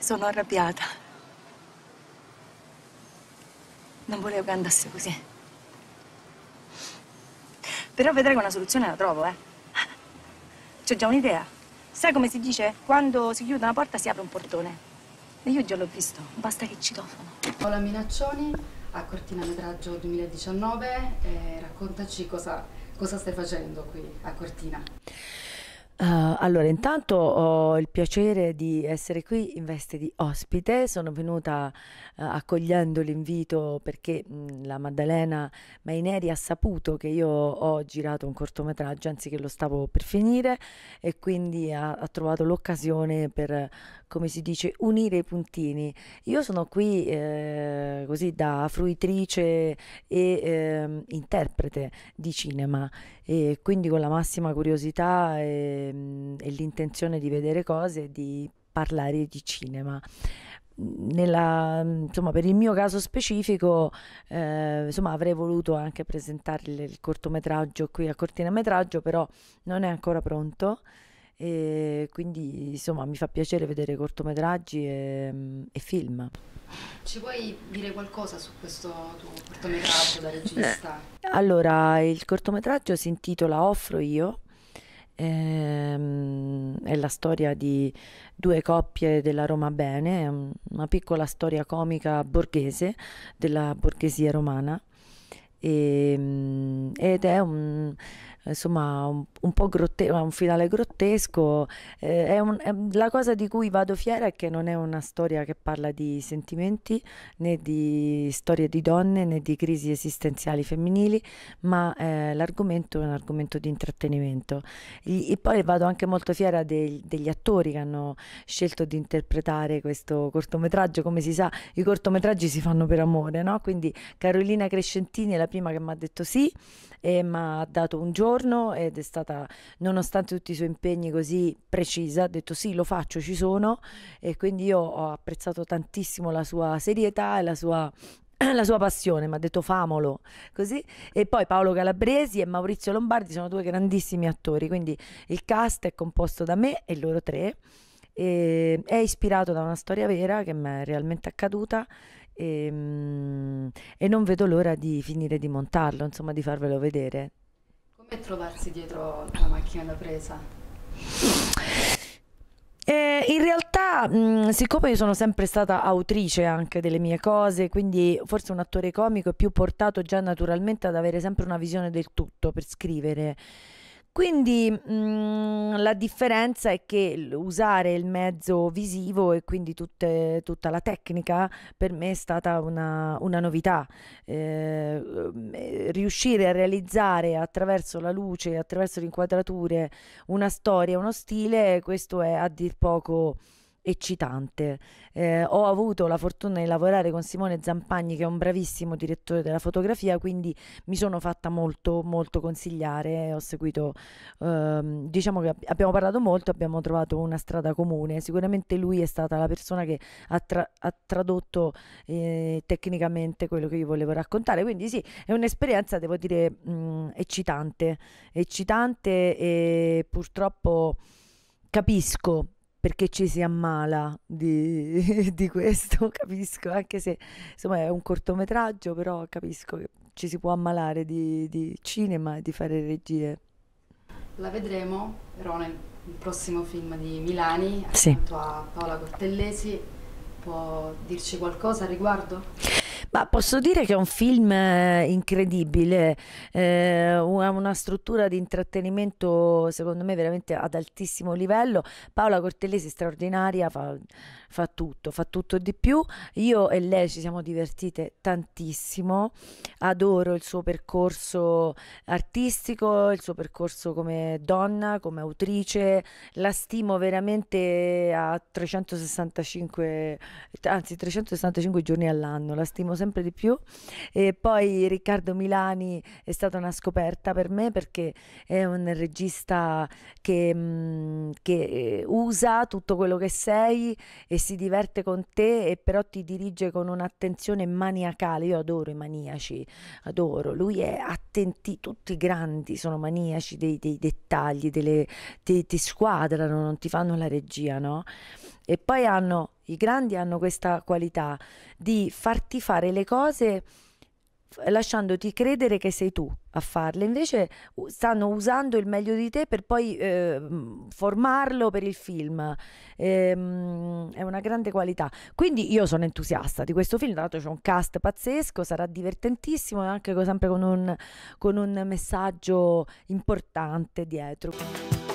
sono arrabbiata. Non volevo che andasse così. Però vedrai che una soluzione la trovo, eh. C'ho già un'idea. Sai come si dice? Quando si chiude una porta si apre un portone. E io già l'ho visto, basta che citofono. Paola Minaccioni, a Cortina-Metraggio 2019, eh, raccontaci cosa, cosa stai facendo qui a Cortina. Uh, allora, intanto ho il piacere di essere qui in veste di ospite. Sono venuta uh, accogliendo l'invito perché mh, mm, la Maddalena Maineri ha saputo che io ho girato un cortometraggio, anzi che lo stavo per finire, e quindi ha, ha trovato l'occasione per, come si dice, unire i puntini. Io sono qui eh, così da fruitrice e eh, interprete di cinema, e quindi con la massima curiosità. E, Ehm, e l'intenzione di vedere cose, e di parlare di cinema. Nella, insomma, per il mio caso specifico, eh, insomma, avrei voluto anche presentarle il cortometraggio qui a cortinametraggio, però non è ancora pronto. E quindi insomma mi fa piacere vedere cortometraggi e, e film. Ci vuoi dire qualcosa su questo tuo cortometraggio da eh, regista? Allora, il cortometraggio si intitola Offro io Ehm, è la storia di due coppie della Roma Bene, una piccola storia comica borghese della borghesia romana. E, ehm, ed è un, insomma un, un po' grottesco, un finale grottesco. Eh, è un, è, la cosa di cui vado fiera è che non è una storia che parla di sentimenti, né di storie di donne, né di crisi esistenziali femminili, ma eh, l'argomento è un argomento di intrattenimento. E, e poi vado anche molto fiera dei, degli attori che hanno scelto di interpretare questo cortometraggio. Come si sa, i cortometraggi si fanno per amore, no? Quindi Carolina Crescentini è la prima che mi ha detto sì, e mi ha dato un giorno ed è stata, nonostante tutti i suoi impegni così precisa, ha detto sì, lo faccio, ci sono e quindi io ho apprezzato tantissimo la sua serietà e la sua la sua passione, mi ha detto famolo così. E poi Paolo Calabresi e Maurizio Lombardi sono due grandissimi attori, quindi il cast è composto da me e loro tre. E è ispirato da una storia vera che mi è realmente accaduta e, ehm, e non vedo l'ora di finire di montarlo, insomma di farvelo vedere. Come trovarsi dietro la macchina da presa? Eh, in realtà, mh, siccome io sono sempre stata autrice anche delle mie cose, quindi forse un attore comico è più portato già naturalmente ad avere sempre una visione del tutto per scrivere. Quindi mh, mm, la differenza è che usare il mezzo visivo e quindi tutte, tutta la tecnica per me è stata una, una novità. Ehm, eh, riuscire a realizzare attraverso la luce, attraverso le inquadrature, una storia, uno stile, questo è a dir poco eccitante. Eh, ho avuto la fortuna di lavorare con Simone Zampagni che è un bravissimo direttore della fotografia, quindi mi sono fatta molto molto consigliare, ho seguito ehm, diciamo che abbiamo parlato molto, abbiamo trovato una strada comune. Sicuramente lui è stata la persona che ha, tra ha tradotto eh, tecnicamente quello che io volevo raccontare, quindi sì, è un'esperienza devo dire mh, mm, eccitante, eccitante e purtroppo capisco perché ci si ammala di, di, questo, capisco, anche se insomma è un cortometraggio, però capisco che ci si può ammalare di, di cinema e di fare regie. La vedremo però nel prossimo film di Milani, sì. accanto a Paola Cortellesi, può dirci qualcosa al riguardo? Ma posso dire che è un film eh, incredibile, eh, ha eh, una struttura di intrattenimento secondo me veramente ad altissimo livello. Paola Cortellesi straordinaria, fa, fa tutto, fa tutto di più. Io e lei ci siamo divertite tantissimo, adoro il suo percorso artistico, il suo percorso come donna, come autrice, la stimo veramente a 365, anzi 365 giorni all'anno, la stimo sempre sempre di più. E poi Riccardo Milani è stata una scoperta per me perché è un regista che, mm, che eh, usa tutto quello che sei e si diverte con te e però ti dirige con un'attenzione maniacale. Io adoro i maniaci, adoro. Lui è attento attenti, tutti i grandi sono maniaci dei, dei dettagli, delle, ti, ti squadrano, non ti fanno la regia, no? E poi hanno, i grandi hanno questa qualità di farti fare le cose lasciandoti credere che sei tu a farle, invece stanno usando il meglio di te per poi eh, formarlo per il film. Ehm, è una grande qualità. Quindi io sono entusiasta di questo film, tra l'altro c'è un cast pazzesco, sarà divertentissimo e anche sempre con un, con un messaggio importante dietro.